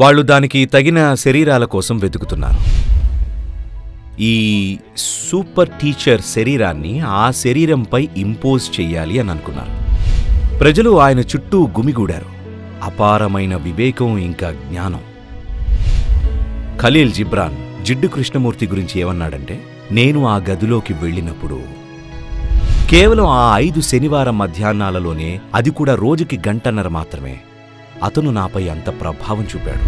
వాళ్ళు దానికి తగిన శరీరాల కోసం వెతుకుతున్నారు ఈ సూపర్ టీచర్ శరీరాన్ని ఆ శరీరంపై ఇంపోజ్ చెయ్యాలి అని అనుకున్నారు ప్రజలు ఆయన చుట్టూ గుమిగూడారు అపారమైన వివేకం ఇంకా జ్ఞానం ఖలీల్ జిబ్రాన్ జిడ్డు కృష్ణమూర్తి గురించి ఏమన్నాడంటే నేను ఆ గదిలోకి వెళ్ళినప్పుడు కేవలం ఆ ఐదు శనివారం మధ్యాహ్నాలలోనే అది కూడా రోజుకి గంటన్నర మాత్రమే అతను నాపై అంత ప్రభావం చూపాడు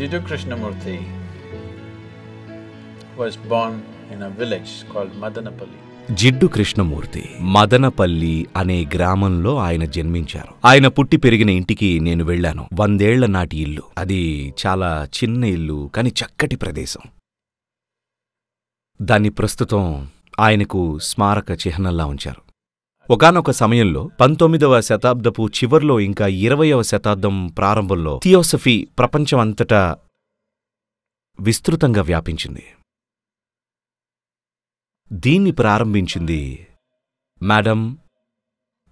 Jiddu Krishnamurthy was born in a village called Madanapalli. జిడ్డు కృష్ణమూర్తి మదనపల్లి అనే గ్రామంలో ఆయన జన్మించారు ఆయన పుట్టి పెరిగిన ఇంటికి నేను వెళ్ళాను వందేళ్ల నాటి ఇల్లు అది చాలా చిన్న ఇల్లు కానీ చక్కటి ప్రదేశం దాన్ని ప్రస్తుతం ఆయనకు స్మారక చిహ్నంలా ఉంచారు ఒకనొక సమయంలో పంతొమ్మిదవ శతాబ్దపు చివర్లో ఇంకా ఇరవయవ శతాబ్దం ప్రారంభంలో థియోసఫీ ప్రపంచం అంతటా విస్తృతంగా వ్యాపించింది దీన్ని ప్రారంభించింది మేడం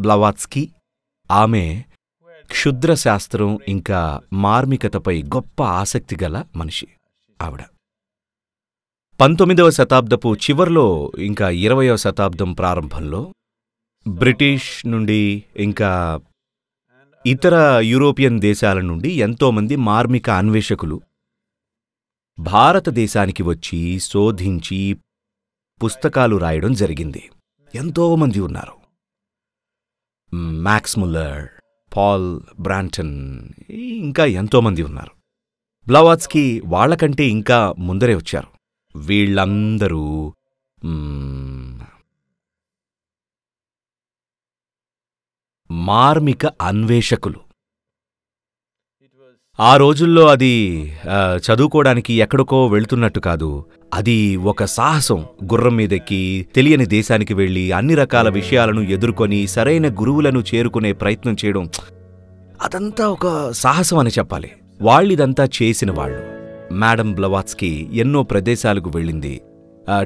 బ్లవాత్స్కీ ఆమె క్షుద్రశాస్త్రం ఇంకా మార్మికతపై గొప్ప ఆసక్తి గల మనిషి ఆవిడ పంతొమ్మిదవ శతాబ్దపు చివర్లో ఇంకా ఇరవయవ శతాబ్దం ప్రారంభంలో బ్రిటిష్ నుండి ఇంకా ఇతర యూరోపియన్ దేశాల నుండి ఎంతోమంది మార్మిక అన్వేషకులు భారతదేశానికి వచ్చి శోధించి పుస్తకాలు రాయడం జరిగింది ఎంతోమంది ఉన్నారు మ్యాక్స్ముల్లర్ పాల్ బ్రాంటన్ ఇంకా ఎంతోమంది ఉన్నారు బ్లవాత్స్కి వాళ్లకంటే ఇంకా ముందరే వచ్చారు వీళ్ళందరూ మార్మిక అన్వేషకులు ఆ రోజుల్లో అది చదువుకోవడానికి ఎక్కడికో వెళుతున్నట్టు కాదు అది ఒక సాహసం గుర్రం మీదెక్కి తెలియని దేశానికి వెళ్ళి అన్ని రకాల విషయాలను ఎదుర్కొని సరైన గురువులను చేరుకునే ప్రయత్నం చేయడం అదంతా ఒక సాహసం అని చెప్పాలి వాళ్ళిదంతా చేసిన వాళ్ళు మేడం బ్లవాత్స్కి ఎన్నో ప్రదేశాలకు వెళ్ళింది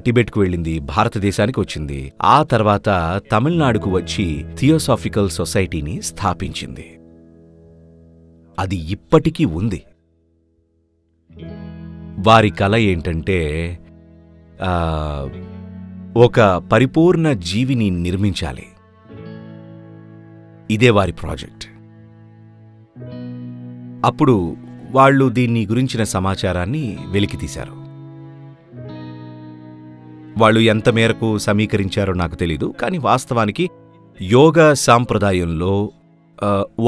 టిబెట్కు వెళ్ళింది భారతదేశానికి వచ్చింది ఆ తర్వాత తమిళనాడుకు వచ్చి థియోసాఫికల్ సొసైటీని స్థాపించింది అది ఇప్పటికీ ఉంది వారి కళ ఏంటంటే ఒక పరిపూర్ణ జీవిని నిర్మించాలి ఇదే వారి ప్రాజెక్ట్ అప్పుడు వాళ్ళు దీన్ని గురించిన సమాచారాన్ని వెలికితీశారు వాళ్ళు ఎంత మేరకు సమీకరించారో నాకు తెలీదు కానీ వాస్తవానికి యోగ సాంప్రదాయంలో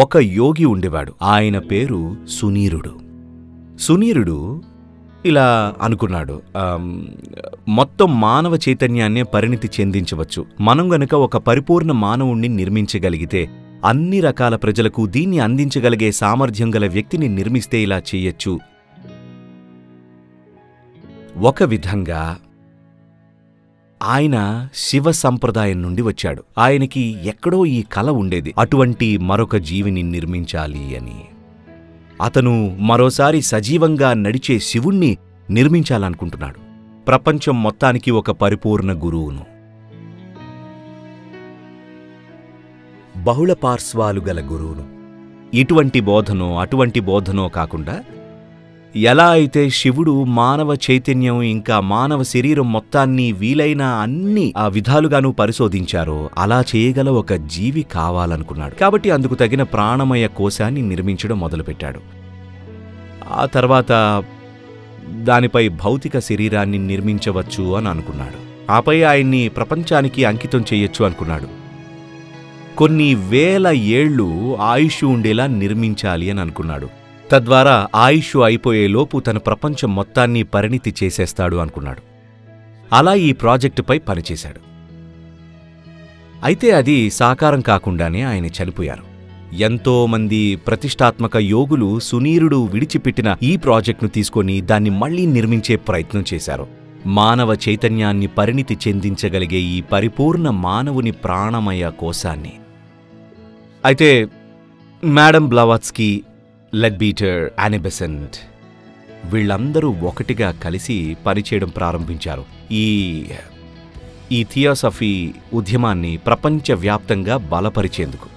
ఒక యోగి ఉండేవాడు ఆయన పేరు సునీరుడు సునీరుడు ఇలా అనుకున్నాడు మొత్తం మానవ చైతన్యాన్నే పరిణితి చెందించవచ్చు మనం గనుక ఒక పరిపూర్ణ మానవుణ్ణి నిర్మించగలిగితే అన్ని రకాల ప్రజలకు దీన్ని అందించగలిగే సామర్థ్యం గల వ్యక్తిని నిర్మిస్తే ఇలా చేయొచ్చు ఒక విధంగా ఆయన శివ సంప్రదాయం నుండి వచ్చాడు ఆయనకి ఎక్కడో ఈ కల ఉండేది అటువంటి మరొక జీవిని నిర్మించాలి అని అతను మరోసారి సజీవంగా నడిచే శివుణ్ణి నిర్మించాలనుకుంటున్నాడు ప్రపంచం మొత్తానికి ఒక పరిపూర్ణ గురువును బహుళ పార్శ్వాలు గల గురువును ఇటువంటి బోధనో అటువంటి బోధనో కాకుండా ఎలా అయితే శివుడు మానవ చైతన్యం ఇంకా మానవ శరీరం మొత్తాన్ని వీలైన అన్ని ఆ విధాలుగాను పరిశోధించారో అలా చేయగల ఒక జీవి కావాలనుకున్నాడు కాబట్టి అందుకు తగిన ప్రాణమయ కోశాన్ని నిర్మించడం మొదలుపెట్టాడు ఆ తర్వాత దానిపై భౌతిక శరీరాన్ని నిర్మించవచ్చు అని అనుకున్నాడు ఆపై ఆయన్ని ప్రపంచానికి అంకితం చేయొచ్చు అనుకున్నాడు కొన్ని వేల ఏళ్ళు ఆయుష్ ఉండేలా నిర్మించాలి అని అనుకున్నాడు తద్వారా ఆయుష్ అయిపోయేలోపు తన ప్రపంచం మొత్తాన్ని పరిణితి చేసేస్తాడు అనుకున్నాడు అలా ఈ ప్రాజెక్టుపై పనిచేశాడు అయితే అది సాకారం కాకుండానే ఆయన చనిపోయారు ఎంతోమంది ప్రతిష్టాత్మక యోగులు సునీరుడు విడిచిపెట్టిన ఈ ప్రాజెక్టును తీసుకొని దాన్ని మళ్లీ నిర్మించే ప్రయత్నం చేశారు మానవ చైతన్యాన్ని పరిణితి చెందించగలిగే ఈ పరిపూర్ణ మానవుని ప్రాణమయ కోశాన్ని అయితే madam Blavatsky Leadbeater Annie Besant వీళ్ళందరూ ఒకటిగా కలిసి పనిచేయడం ప్రారంభించారు ఈ ఈ థియోసఫీ ఉద్యమాన్ని ప్రపంచవ్యాప్తంగా బలపరిచేందుకు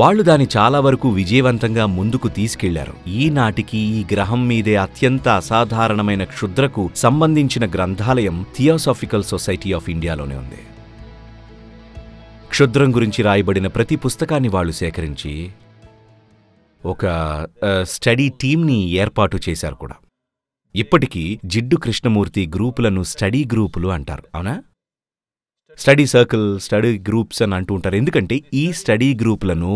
వాళ్ళు దాని చాలా వరకు విజయవంతంగా ముందుకు తీసుకెళ్లారు ఈనాటికి ఈ గ్రహం మీదే అత్యంత అసాధారణమైన క్షుద్రకు సంబంధించిన గ్రంథాలయం థియోసాఫికల్ సొసైటీ ఆఫ్ ఇండియాలోనే ఉంది క్షుద్రం గురించి రాయబడిన ప్రతి పుస్తకాన్ని వాళ్ళు సేకరించి ఒక స్టడీ టీమ్ని ఏర్పాటు చేశారు కూడా ఇప్పటికీ జిడ్డు కృష్ణమూర్తి గ్రూపులను స్టడీ గ్రూపులు అంటారు అవునా స్టడీ సర్కిల్ స్టడీ గ్రూప్స్ అని అంటూ ఉంటారు ఎందుకంటే ఈ స్టడీ గ్రూపులను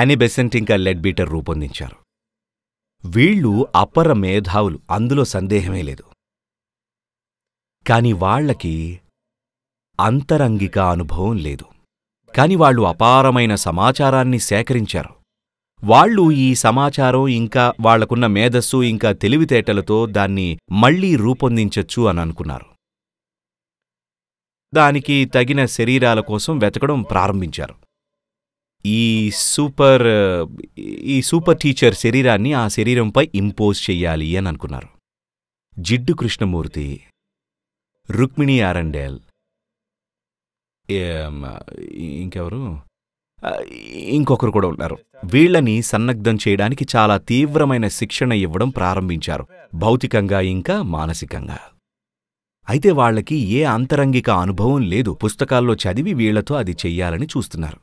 యానిబెసెంట్ ఇంకా లెడ్ బీటర్ రూపొందించారు వీళ్ళు అపర మేధావులు అందులో సందేహమే లేదు కానీ వాళ్లకి అంతరంగిక అనుభవం లేదు కాని వాళ్ళు అపారమైన సమాచారాన్ని సేకరించారు వాళ్ళు ఈ సమాచారం ఇంకా వాళ్లకున్న మేధస్సు ఇంకా తెలివితేటలతో దాన్ని మళ్లీ రూపొందించచ్చు అని అనుకున్నారు దానికి తగిన శరీరాల కోసం వెతకడం ప్రారంభించారు ఈ సూపర్ ఈ సూపర్ టీచర్ శరీరాన్ని ఆ శరీరంపై ఇంపోజ్ చెయ్యాలి అని అనుకున్నారు జిడ్డు కృష్ణమూర్తి రుక్మిణి ఆరండేల్ ఇంకెవరు ఇంకొకరు కూడా ఉన్నారు వీళ్లని సన్నగ్ధం చేయడానికి చాలా తీవ్రమైన శిక్షణ ఇవ్వడం ప్రారంభించారు భౌతికంగా ఇంకా మానసికంగా అయితే వాళ్లకి ఏ అంతరంగిక అనుభవం లేదు పుస్తకాల్లో చదివి వీళ్లతో అది చెయ్యాలని చూస్తున్నారు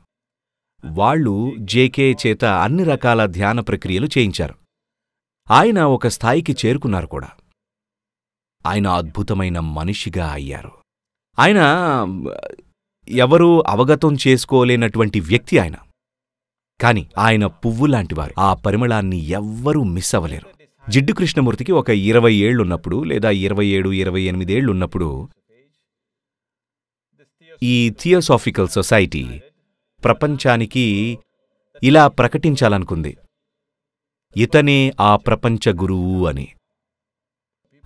వాళ్ళు జేకే చేత అన్ని రకాల ధ్యాన ప్రక్రియలు చేయించారు ఆయన ఒక స్థాయికి చేరుకున్నారు కూడా ఆయన అద్భుతమైన మనిషిగా అయ్యారు ఆయన ఎవరూ అవగతం చేసుకోలేనటువంటి వ్యక్తి ఆయన కాని ఆయన పువ్వులాంటివారు ఆ పరిమళాన్ని ఎవ్వరూ మిస్ అవ్వలేరు జిడ్డు కృష్ణమూర్తికి ఒక ఇరవై ఏళ్లున్నప్పుడు లేదా ఇరవై ఏడు ఇరవై ఎనిమిదేళ్లున్నప్పుడు ఈ థియోసాఫికల్ సొసైటీ ప్రపంచానికి ఇలా ప్రకటించాలనుకుంది ఇతనే ఆ ప్రపంచ గురువు అని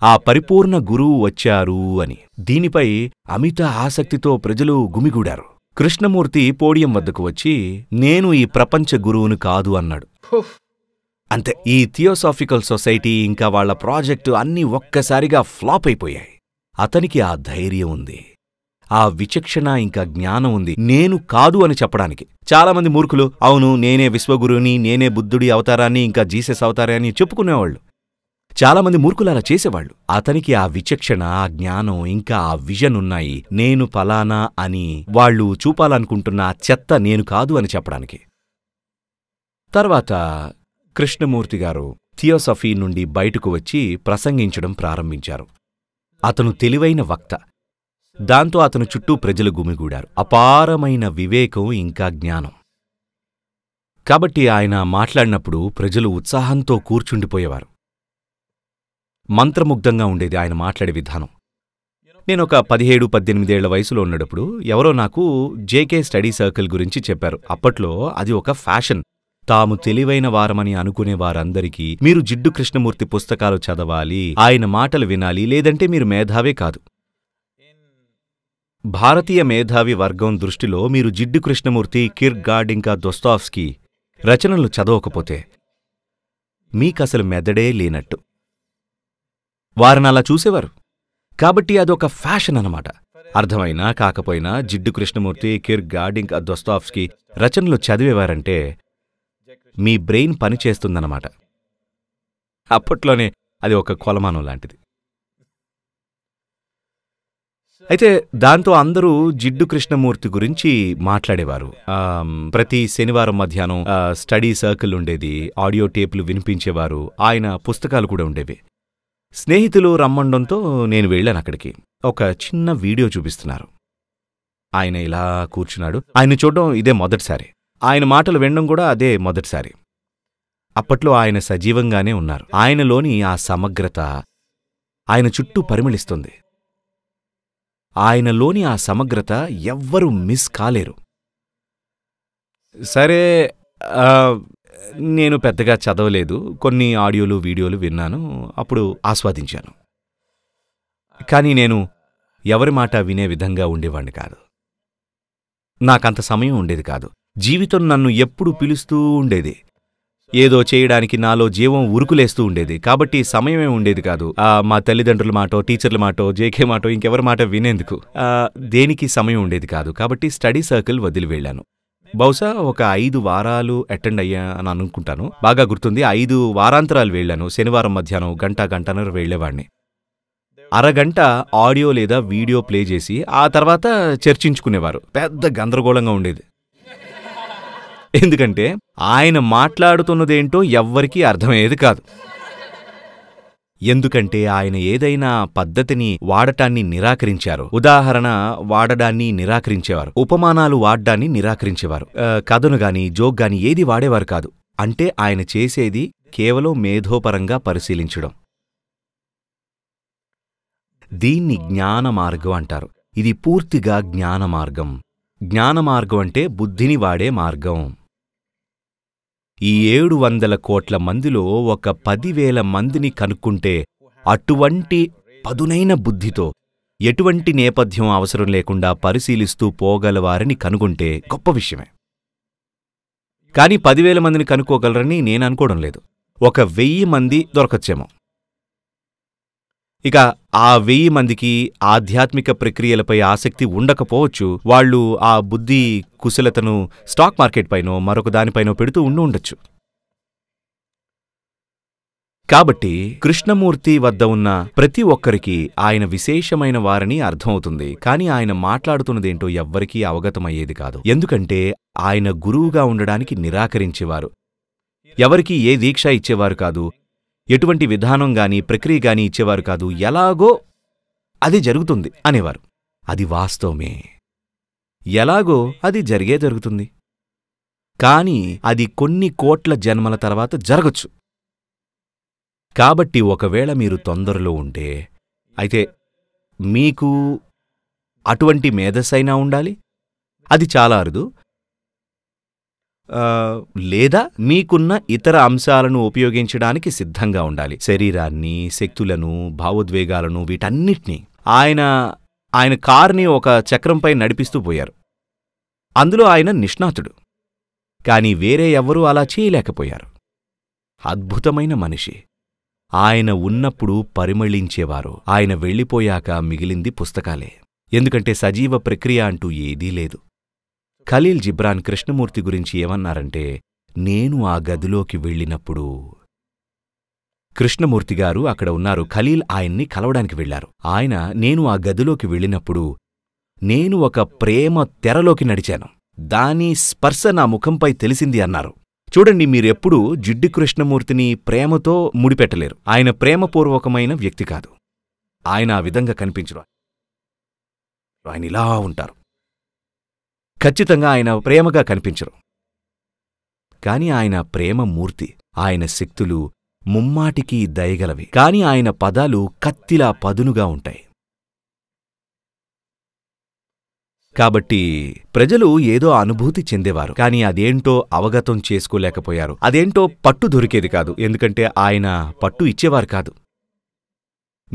ఆ పరిపూర్ణ గురువు వచ్చారు అని దీనిపై అమిత ఆసక్తితో ప్రజలు గుమిగూడారు కృష్ణమూర్తి పోడియం వద్దకు వచ్చి నేను ఈ ప్రపంచ గురువును కాదు అన్నాడు అంతే ఈ థియోసాఫికల్ సొసైటీ ఇంకా వాళ్ల ప్రాజెక్టు అన్నీ ఒక్కసారిగా ఫ్లాప్ అయిపోయాయి అతనికి ఆ ధైర్యం ఉంది ఆ విచక్షణ ఇంకా జ్ఞానం ఉంది నేను కాదు అని చెప్పడానికి చాలామంది మూర్ఖులు అవును నేనే విశ్వగురువుని నేనే బుద్ధుడి అవతారాన్ని ఇంకా జీసస్ అవతారాన్ని చెప్పుకునేవాళ్ళు చాలామంది మూర్ఖులలా చేసేవాళ్ళు అతనికి ఆ విచక్షణ ఆ జ్ఞానం ఇంకా ఆ విజన్ ఉన్నాయి నేను ఫలానా అని వాళ్ళు చూపాలనుకుంటున్న చెత్త నేను కాదు అని చెప్పడానికి తర్వాత కృష్ణమూర్తి గారు థియోసఫీ నుండి బయటకు వచ్చి ప్రసంగించడం ప్రారంభించారు అతను తెలివైన వక్త దాంతో అతను చుట్టూ ప్రజలు గుమిగూడారు అపారమైన వివేకం ఇంకా జ్ఞానం కాబట్టి ఆయన మాట్లాడినప్పుడు ప్రజలు ఉత్సాహంతో కూర్చుండిపోయేవారు మంత్రముగ్ధంగా ఉండేది ఆయన మాట్లాడే విధానం నేనొక పదిహేడు పద్దెనిమిదేళ్ల వయసులో ఉన్నప్పుడు ఎవరో నాకు జేకే స్టడీ సర్కిల్ గురించి చెప్పారు అప్పట్లో అది ఒక ఫ్యాషన్ తాము తెలివైన వారమని అనుకునే వారందరికీ మీరు జిడ్డు కృష్ణమూర్తి పుస్తకాలు చదవాలి ఆయన మాటలు వినాలి లేదంటే మీరు మేధావే కాదు భారతీయ మేధావి వర్గం దృష్టిలో మీరు జిడ్డు కృష్ణమూర్తి కిర్గాడ్ ఇంకా దొస్తాఫ్స్కీ రచనలు చదవకపోతే మీకసలు మెదడే లేనట్టు వారినలా చూసేవారు కాబట్టి అదొక ఫ్యాషన్ అనమాట అర్థమైనా కాకపోయినా జిడ్డు కృష్ణమూర్తి కిర్ గాడింగ్ దొస్తాఫ్స్కి రచనలు చదివేవారంటే మీ బ్రెయిన్ పనిచేస్తుందన్నమాట అప్పట్లోనే అది ఒక కొలమానం లాంటిది అయితే దాంతో అందరూ జిడ్డు కృష్ణమూర్తి గురించి మాట్లాడేవారు ప్రతి శనివారం మధ్యాహ్నం స్టడీ సర్కిల్ ఉండేది ఆడియో టేపులు వినిపించేవారు ఆయన పుస్తకాలు కూడా ఉండేవి స్నేహితులు రమ్మండంతో నేను వెళ్ళాను అక్కడికి ఒక చిన్న వీడియో చూపిస్తున్నారు ఆయన ఇలా కూర్చున్నాడు ఆయన చూడడం ఇదే మొదటిసారి ఆయన మాటలు వినడం కూడా అదే మొదటిసారి అప్పట్లో ఆయన సజీవంగానే ఉన్నారు ఆయనలోని ఆ సమగ్రత ఆయన చుట్టూ పరిమళిస్తుంది ఆయనలోని ఆ సమగ్రత ఎవ్వరూ మిస్ కాలేరు సరే నేను పెద్దగా చదవలేదు కొన్ని ఆడియోలు వీడియోలు విన్నాను అప్పుడు ఆస్వాదించాను కానీ నేను ఎవరి మాట వినే విధంగా ఉండేవాణ్ణి కాదు నాకంత సమయం ఉండేది కాదు జీవితం నన్ను ఎప్పుడు పిలుస్తూ ఉండేది ఏదో చేయడానికి నాలో జీవం ఉరుకులేస్తూ ఉండేది కాబట్టి సమయమే ఉండేది కాదు మా తల్లిదండ్రుల మాటో టీచర్ల మాటో జేకే మాటో ఇంకెవరి మాట వినేందుకు దేనికి సమయం ఉండేది కాదు కాబట్టి స్టడీ సర్కిల్ వదిలి వెళ్ళాను బహుశా ఒక ఐదు వారాలు అటెండ్ అని అనుకుంటాను బాగా గుర్తుంది ఐదు వారాంతరాలు వెళ్ళాను శనివారం మధ్యాహ్నం గంట గంటన్నర వెళ్ళేవాడిని అరగంట ఆడియో లేదా వీడియో ప్లే చేసి ఆ తర్వాత చర్చించుకునేవారు పెద్ద గందరగోళంగా ఉండేది ఎందుకంటే ఆయన మాట్లాడుతున్నదేంటో ఎవ్వరికీ అర్థమయ్యేది కాదు ఎందుకంటే ఆయన ఏదైనా పద్ధతిని వాడటాన్ని నిరాకరించారు ఉదాహరణ వాడడాన్ని నిరాకరించేవారు ఉపమానాలు వాడ్డాన్ని నిరాకరించేవారు కథను గాని జోక్ గాని ఏది వాడేవారు కాదు అంటే ఆయన చేసేది కేవలం మేధోపరంగా పరిశీలించడం దీన్ని జ్ఞానమార్గం అంటారు ఇది పూర్తిగా జ్ఞానమార్గం జ్ఞానమార్గం అంటే బుద్ధిని వాడే మార్గం ఈ ఏడు వందల కోట్ల మందిలో ఒక పదివేల మందిని కనుక్కుంటే అటువంటి పదునైన బుద్ధితో ఎటువంటి నేపథ్యం అవసరం లేకుండా పరిశీలిస్తూ పోగలవారని కనుగొంటే గొప్ప విషయమే కానీ పదివేల మందిని కనుక్కోగలరని నేను అనుకోవడం లేదు ఒక వెయ్యి మంది దొరకచ్చేమో ఇక ఆ వెయ్యి మందికి ఆధ్యాత్మిక ప్రక్రియలపై ఆసక్తి ఉండకపోవచ్చు వాళ్ళు ఆ బుద్ధి కుశలతను స్టాక్ మార్కెట్ పైనో మరొక దానిపైనో పెడుతూ ఉండి ఉండొచ్చు కాబట్టి కృష్ణమూర్తి వద్ద ఉన్న ప్రతి ఒక్కరికి ఆయన విశేషమైన వారని అర్థమవుతుంది కాని ఆయన మాట్లాడుతున్నదేంటో ఎవ్వరికీ అవగతమయ్యేది కాదు ఎందుకంటే ఆయన గురువుగా ఉండడానికి నిరాకరించేవారు ఎవరికీ ఏ దీక్ష ఇచ్చేవారు కాదు ఎటువంటి విధానం గాని ప్రక్రియ గాని ఇచ్చేవారు కాదు ఎలాగో అది జరుగుతుంది అనేవారు అది వాస్తవమే ఎలాగో అది జరిగే జరుగుతుంది కానీ అది కొన్ని కోట్ల జన్మల తర్వాత జరగచ్చు కాబట్టి ఒకవేళ మీరు తొందరలో ఉంటే అయితే మీకు అటువంటి మేధస్సైనా ఉండాలి అది చాలా అరుదు లేదా మీకున్న ఇతర అంశాలను ఉపయోగించడానికి సిద్ధంగా ఉండాలి శరీరాన్ని శక్తులను భావోద్వేగాలను వీటన్నిటినీ ఆయన ఆయన కార్ని ఒక చక్రంపై నడిపిస్తూ పోయారు అందులో ఆయన నిష్ణాతుడు కాని వేరే ఎవ్వరూ అలా చేయలేకపోయారు అద్భుతమైన మనిషి ఆయన ఉన్నప్పుడు పరిమళించేవారు ఆయన వెళ్ళిపోయాక మిగిలింది పుస్తకాలే ఎందుకంటే సజీవ ప్రక్రియ అంటూ ఏదీ లేదు ఖలీల్ జిబ్రాన్ కృష్ణమూర్తి గురించి ఏమన్నారంటే నేను ఆ గదిలోకి వెళ్ళినప్పుడు కృష్ణమూర్తి గారు అక్కడ ఉన్నారు ఖలీల్ ఆయన్ని కలవడానికి వెళ్లారు ఆయన నేను ఆ గదిలోకి వెళ్ళినప్పుడు నేను ఒక ప్రేమ తెరలోకి నడిచాను దాని స్పర్శ నా ముఖంపై తెలిసింది అన్నారు చూడండి మీరెప్పుడూ జిడ్డు కృష్ణమూర్తిని ప్రేమతో ముడిపెట్టలేరు ఆయన ప్రేమపూర్వకమైన వ్యక్తి కాదు ఆయన ఆ విధంగా కనిపించరు ఆయన ఇలా ఉంటారు ఖచ్చితంగా ఆయన ప్రేమగా కనిపించరు కాని ఆయన ప్రేమ మూర్తి ఆయన శక్తులు ముమ్మాటికి దయగలవి కాని ఆయన పదాలు కత్తిలా పదునుగా ఉంటాయి కాబట్టి ప్రజలు ఏదో అనుభూతి చెందేవారు కానీ అదేంటో అవగతం చేసుకోలేకపోయారు అదేంటో పట్టు దొరికేది కాదు ఎందుకంటే ఆయన పట్టు ఇచ్చేవారు కాదు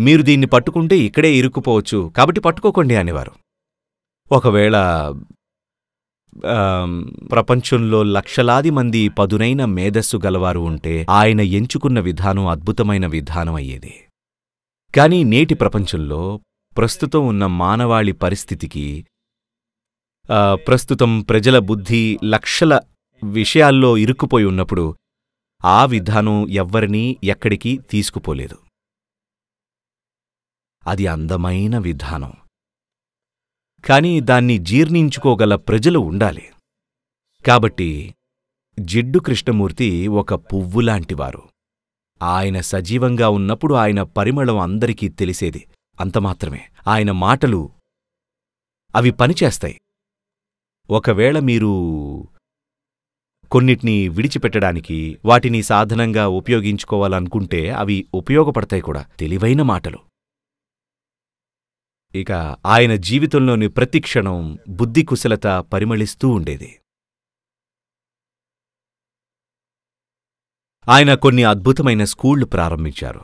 మీరు దీన్ని పట్టుకుంటే ఇక్కడే ఇరుక్కుపోవచ్చు కాబట్టి పట్టుకోకండి అనేవారు ఒకవేళ ప్రపంచంలో లక్షలాది మంది పదునైన మేధస్సు గలవారు ఉంటే ఆయన ఎంచుకున్న విధానం అద్భుతమైన విధానం అయ్యేది కాని నేటి ప్రపంచంలో ప్రస్తుతం ఉన్న మానవాళి పరిస్థితికి ప్రస్తుతం ప్రజల బుద్ధి లక్షల విషయాల్లో ఇరుక్కుపోయి ఉన్నప్పుడు ఆ విధానం ఎవ్వరినీ ఎక్కడికి తీసుకుపోలేదు అది అందమైన విధానం కానీ దాన్ని జీర్ణించుకోగల ప్రజలు ఉండాలి కాబట్టి జిడ్డు కృష్ణమూర్తి ఒక పువ్వులాంటివారు ఆయన సజీవంగా ఉన్నప్పుడు ఆయన పరిమళం అందరికీ తెలిసేది అంతమాత్రమే ఆయన మాటలు అవి పనిచేస్తాయి ఒకవేళ మీరు కొన్నిటిని విడిచిపెట్టడానికి వాటిని సాధనంగా ఉపయోగించుకోవాలనుకుంటే అవి ఉపయోగపడతాయి కూడా తెలివైన మాటలు ఇక ఆయన జీవితంలోని ప్రతి క్షణం బుద్ధి కుశలత పరిమళిస్తూ ఉండేది ఆయన కొన్ని అద్భుతమైన స్కూళ్లు ప్రారంభించారు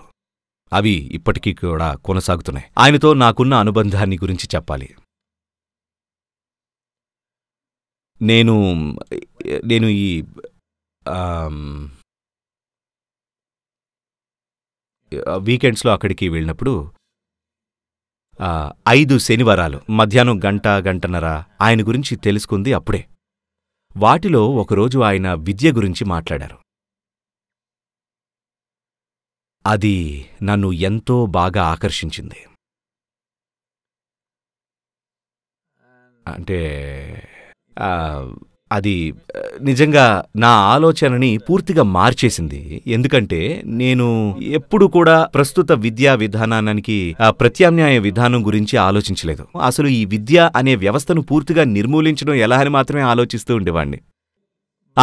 అవి ఇప్పటికీ కూడా కొనసాగుతున్నాయి ఆయనతో నాకున్న అనుబంధాన్ని గురించి చెప్పాలి నేను నేను ఈ వీకెండ్స్లో అక్కడికి వెళ్ళినప్పుడు ఐదు శనివారాలు మధ్యాహ్నం గంట గంటన్నర ఆయన గురించి తెలుసుకుంది అప్పుడే వాటిలో ఒకరోజు ఆయన విద్య గురించి మాట్లాడారు అది నన్ను ఎంతో బాగా ఆకర్షించింది అంటే అది నిజంగా నా ఆలోచనని పూర్తిగా మార్చేసింది ఎందుకంటే నేను ఎప్పుడు కూడా ప్రస్తుత విద్యా విధానానికి ప్రత్యామ్నాయ విధానం గురించి ఆలోచించలేదు అసలు ఈ విద్య అనే వ్యవస్థను పూర్తిగా నిర్మూలించడం ఎలా అని మాత్రమే ఆలోచిస్తూ ఉండేవాణ్ణి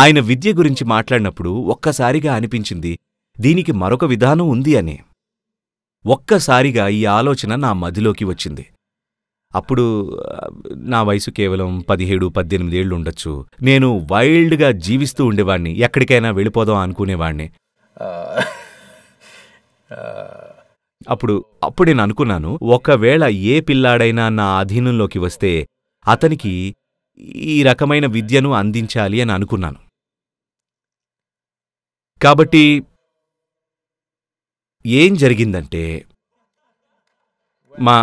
ఆయన విద్య గురించి మాట్లాడినప్పుడు ఒక్కసారిగా అనిపించింది దీనికి మరొక విధానం ఉంది అని ఒక్కసారిగా ఈ ఆలోచన నా మదిలోకి వచ్చింది అప్పుడు నా వయసు కేవలం పదిహేడు పద్దెనిమిది ఏళ్ళు ఉండొచ్చు నేను వైల్డ్గా జీవిస్తూ ఉండేవాడిని ఎక్కడికైనా వెళ్ళిపోదాం అనుకునేవాడిని అప్పుడు అప్పుడు నేను అనుకున్నాను ఒకవేళ ఏ పిల్లాడైనా నా అధీనంలోకి వస్తే అతనికి ఈ రకమైన విద్యను అందించాలి అని అనుకున్నాను కాబట్టి ఏం జరిగిందంటే మా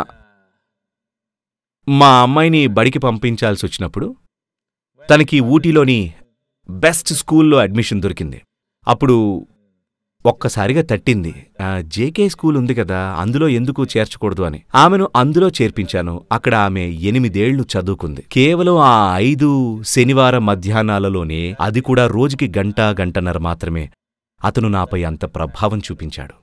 మా అమ్మాయిని బడికి పంపించాల్సి వచ్చినప్పుడు తనకి ఊటీలోని బెస్ట్ స్కూల్లో అడ్మిషన్ దొరికింది అప్పుడు ఒక్కసారిగా తట్టింది జేకే స్కూల్ ఉంది కదా అందులో ఎందుకు చేర్చకూడదు అని ఆమెను అందులో చేర్పించాను అక్కడ ఆమె ఎనిమిదేళ్లు చదువుకుంది కేవలం ఆ ఐదు శనివారం మధ్యాహ్నాలలోనే అది కూడా రోజుకి గంట గంటన్నర మాత్రమే అతను నాపై అంత ప్రభావం చూపించాడు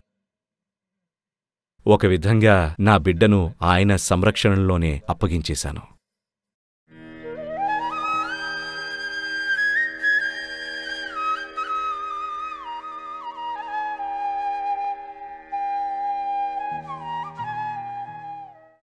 ఒక విధంగా నా బిడ్డను ఆయన సంరక్షణలోనే అప్పగించేశాను